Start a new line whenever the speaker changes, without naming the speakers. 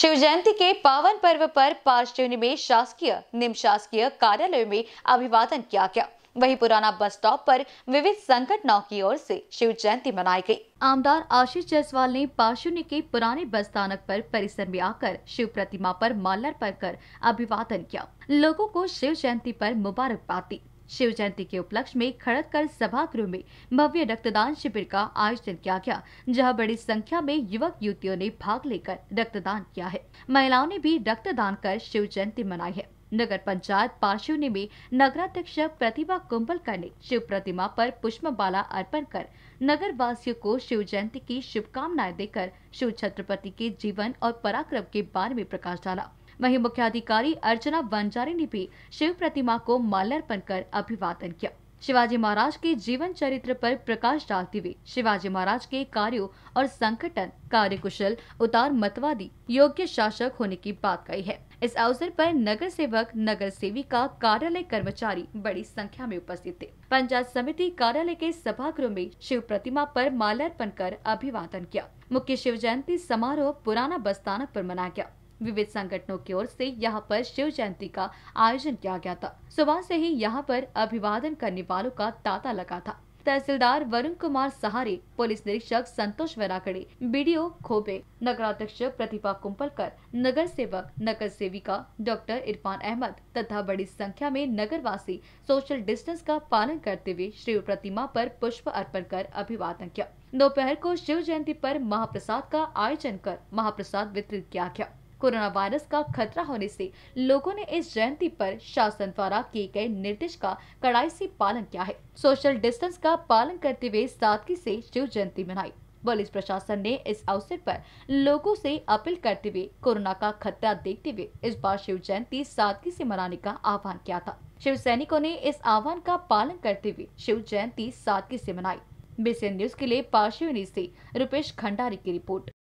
शिव जयंती के पावन पर्व पर पार्श्वनी में शासकीय निम्न शासकीय कार्यालय में अभिवादन किया गया वहीं पुराना बस स्टॉप पर विविध संगठनों की ओर से शिव जयंती मनाई गई। आमदार आशीष जायसवाल ने पार्श्वनी के पुराने बस स्थानक पर परिसर में आकर शिव प्रतिमा पर माल्यार्पण कर अभिवादन किया लोगों को शिव जयंती पर मुबारकबाद दी शिव जयंती के उपलक्ष्य में कर सभागृह में भव्य रक्तदान शिविर का आयोजन किया गया जहां बड़ी संख्या में युवक युवतियों ने भाग लेकर रक्तदान किया है महिलाओं ने भी रक्तदान कर शिव जयंती मनाई है नगर पंचायत पार्शिवनी में नगराध्यक्ष प्रतिभा कुंभलकर ने शिव प्रतिमा पर पुष्प बाला अर्पण कर नगर वासियों को शिव जयंती की शुभकामनाएं देकर शिव छत्रपति के जीवन और पराक्रम के बारे में प्रकाश डाला वहीं मुख्याधिकारी अर्चना बंजारी ने भी शिव प्रतिमा को माल्यार्पण कर अभिवादन किया शिवाजी महाराज के जीवन चरित्र पर प्रकाश डालते हुए शिवाजी महाराज के कार्यों और संगठन कार्यकुशल उतार मतवादी योग्य शासक होने की बात कही है इस अवसर पर नगर सेवक नगर सेविका कार्यालय कर्मचारी बड़ी संख्या में उपस्थित थे पंचायत समिति कार्यालय के सभागृह में शिव प्रतिमा पर माल्यार्पण कर अभिवादन किया मुख्य शिव जयंती समारोह पुराना बस्ताना पर मनाया गया विविध संगठनों की ओर से यहाँ पर शिव जयंती का आयोजन किया गया था सुबह से ही यहाँ पर अभिवादन करने वालों का तांता लगा था तहसीलदार वरुण कुमार सहारे पुलिस निरीक्षक संतोष वराकड़े बीडीओ खोबे नगराध्यक्ष प्रतिभा कुंपलकर नगर सेवक नगर सेविका डॉक्टर इरफान अहमद तथा बड़ी संख्या में नगरवासी सोशल डिस्टेंस का पालन करते हुए शिव प्रतिमा पर पुष्प अर्पण कर अभिवादन किया दोपहर को शिव जयंती पर महाप्रसाद का आयोजन कर महाप्रसाद वितरित किया गया कोरोना वायरस का खतरा होने से लोगों ने इस जयंती पर शासन द्वारा किए गए निर्देश का कड़ाई से पालन किया है सोशल डिस्टेंस का पालन करते हुए सादगी से शिव जयंती मनाई पुलिस प्रशासन ने इस अवसर पर लोगों से अपील करते हुए कोरोना का खतरा देखते हुए इस बार शिव जयंती सादगी से मनाने का आह्वान किया था शिव सैनिकों ने इस आह्वान का पालन करते हुए शिव जयंती सादगी से मनाई बीसीएन न्यूज के लिए पार्शिवनी से रुपेश खंडारी की रिपोर्ट